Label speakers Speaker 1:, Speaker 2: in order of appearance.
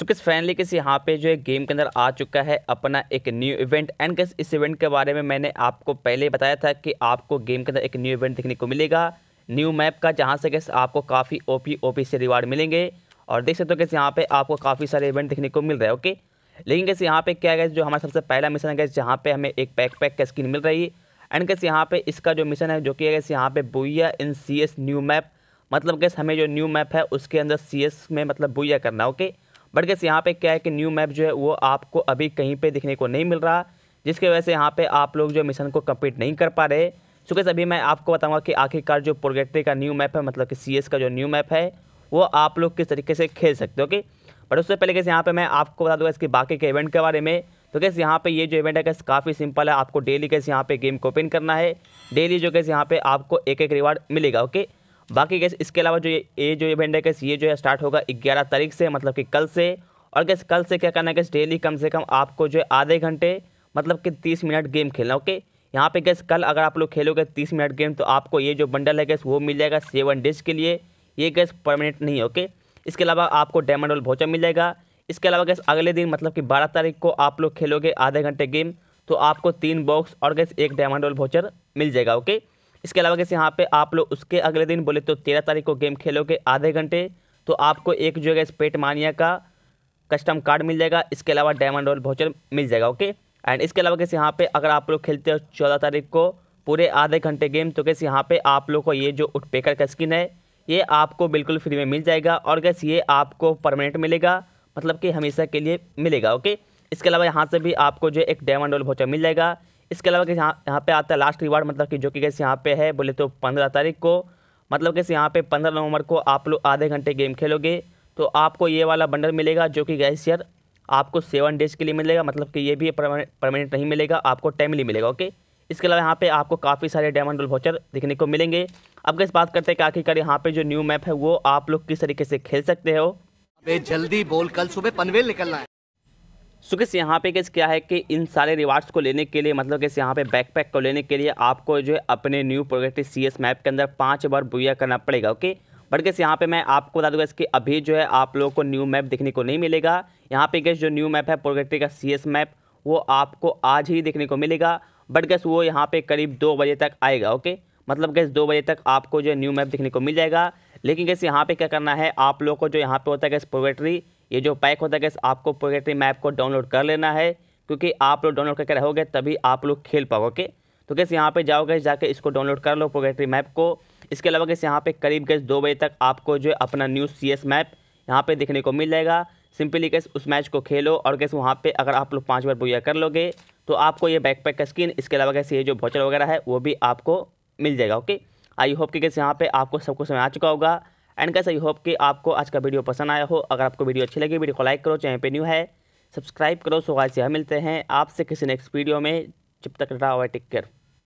Speaker 1: सो किस फाइनली किस यहाँ पे जो है गेम के अंदर आ चुका है अपना एक न्यू इवेंट एंड किस इस इवेंट के बारे में मैंने आपको पहले बताया था कि आपको गेम के अंदर एक न्यू इवेंट देखने को मिलेगा न्यू मैप का जहाँ से किस आपको काफ़ी ओ पी से रिवार्ड मिलेंगे और देख सकते हो किस यहाँ पर आपको काफ़ी सारे इवेंट देखने को मिल रहे हैं ओके लेकिन कैसे यहाँ पे क्या गया जो हमारा सबसे पहला मिशन है गैस जहाँ पे हमें एक पैक पैक का स्किन मिल रही है एंड कैसे यहाँ पे इसका जो मिशन है जो कि गैस यहाँ पे बुइया in C S new map मतलब गैस हमें जो न्यू मैप है उसके अंदर सी एस में मतलब बुइया करना ओके बट गैस यहाँ पे क्या है कि न्यू मैप जो है वो आपको अभी कहीं पे दिखने को नहीं मिल रहा जिसकी वजह से यहाँ पे आप लोग जो मिशन को कम्प्लीट नहीं कर पा रहे सो गैस अभी मैं आपको बताऊँगा कि आखिरकार जो प्रोगेट्री का न्यू मैप है मतलब कि सी का जो न्यू मैप है वो आप लोग किस तरीके से खेल सकते हो ओके बट उससे पहले कैसे यहाँ पर मैं आपको बता दूँगा इसके बाकी के इवेंट के बारे में तो कैसे यहाँ पे ये जो इवेंट है कैसे काफ़ी सिंपल है आपको डेली कैसे यहाँ पे गेम को ओपन करना है डेली जो कैसे यहाँ पे आपको एक एक रिवार्ड मिलेगा ओके बाकी गैस इसके अलावा जो ये ए जो इवेंट है गैस ये जो है स्टार्ट होगा ग्यारह तारीख से मतलब कि कल से और गैस कल से क्या करना है गैस डेली कम से कम आपको जो है आधे घंटे मतलब कि तीस मिनट गेम खेलना ओके यहाँ पे गैस कल अगर आप लोग खेलोगे तीस मिनट गेम तो आपको ये जो बंडल है गैस वो मिल जाएगा सेवन डेज के लिए ये गैस परमानेंट नहीं ओके इसके अलावा आपको डायमंड रोल भोचा मिल जाएगा इसके अलावा गैस अगले दिन मतलब कि बारह तारीख को आप लोग खेलोगे आधे घंटे गेम तो आपको तीन बॉक्स और गैस एक डायमंड रोल भोचर मिल जाएगा ओके इसके अलावा कैसे यहाँ पे आप लोग उसके अगले दिन बोले तो तेरह तारीख को गेम खेलोगे आधे घंटे तो आपको एक जो है पेट मानिया का कस्टम कार्ड मिल जाएगा इसके अलावा डायमंड रोल भाउचर मिल जाएगा ओके एंड इसके अलावा कैसे यहाँ पे अगर आप लोग खेलते हो चौदह तारीख को पूरे आधे घंटे गेम तो कैसे यहाँ पे आप लोग को ये जो उठपेकर का स्किन है ये आपको बिल्कुल फ्री में मिल जाएगा और कैसे ये आपको परमानेंट मिलेगा मतलब कि हमेशा के लिए मिलेगा ओके इसके अलावा यहाँ से भी आपको जो एक डायमंड रोल भोचर मिल जाएगा इसके अलावा कैसे यहाँ यहाँ पे आता है लास्ट रिवार्ड मतलब कि जो कि कैसे यहाँ पे है बोले तो पंद्रह तारीख को मतलब कैसे यहाँ पे पंद्रह नवंबर को आप लोग आधे घंटे गेम खेलोगे तो आपको ये वाला बंडल मिलेगा जो कि गैस यार आपको सेवन डेज के लिए मिलेगा मतलब कि ये भी परमानेंट नहीं मिलेगा आपको टाइमली मिलेगा ओके इसके अलावा यहाँ पे आपको काफ़ी सारे डायमंड वाउचर देखने को मिलेंगे अब गैस बात करते हैं कि आखिरकार यहाँ पे जो न्यू मैप है वो आप लोग किस तरीके से खेल सकते हो जल्दी बोल कल सुबह पनवेल निकलना है सो किस यहाँ पे किस क्या है कि इन सारे रिवार्ड्स को लेने के लिए मतलब किस यहाँ पे बैकपैक को लेने के लिए आपको जो है अपने new project C S map के अंदर पाँच बार बुया करना पड़ेगा ओके बट गैस यहाँ पे मैं आपको बता दूंगा इसके अभी जो है आप लोगों को न्यू मैप देखने को नहीं मिलेगा यहाँ पे गैस जो न्यू मैप है प्रोजेक्ट का सी एस मैप वो आपको आज ही देखने को मिलेगा बट गैस वो यहाँ पे करीब दो बजे तक आएगा ओके मतलब गैस दो बजे तक आपको जो है न्यू मैप देखने को मिल जाएगा लेकिन कैसे यहाँ पे क्या करना है आप लोग को जो यहाँ पे होता है गैस प्रोगेटरी ये जो पैक होता है गैस आपको पोगेट्री मैप को डाउनलोड कर लेना है क्योंकि आप लोग डाउनलोड करके रहोगे तभी आप लोग खेल पाओगे तो कैसे यहाँ पे जाओगे जाके इसको डाउनलोड कर लो पोगेट्री मैप को इसके अलावा कैसे यहाँ पे करीब गए दो बजे तक आपको जो अपना न्यू सी एस मैप यहाँ पर देखने को मिल जाएगा सिंपली कैसे उस मैच को खेलो और कैसे वहाँ पर अगर आप लोग पाँच बार बुया कर लोगे तो आपको ये बैकपैक का स्किन इसके अलावा कैसे ये जो भोचर वगैरह है वो भी आपको मिल जाएगा ओके आई होप कि कैसे यहाँ पे आपको सब कुछ समझ आ चुका होगा एंड कैसे आई होप कि आपको आज का वीडियो पसंद आया हो अगर आपको वीडियो अच्छी लगी वीडियो को लाइक करो चैनल पे न्यू है सब्सक्राइब करो सो गाइस यहाँ मिलते हैं आपसे किसी नेक्स्ट वीडियो में जब तक रहा हुआ टिक केयर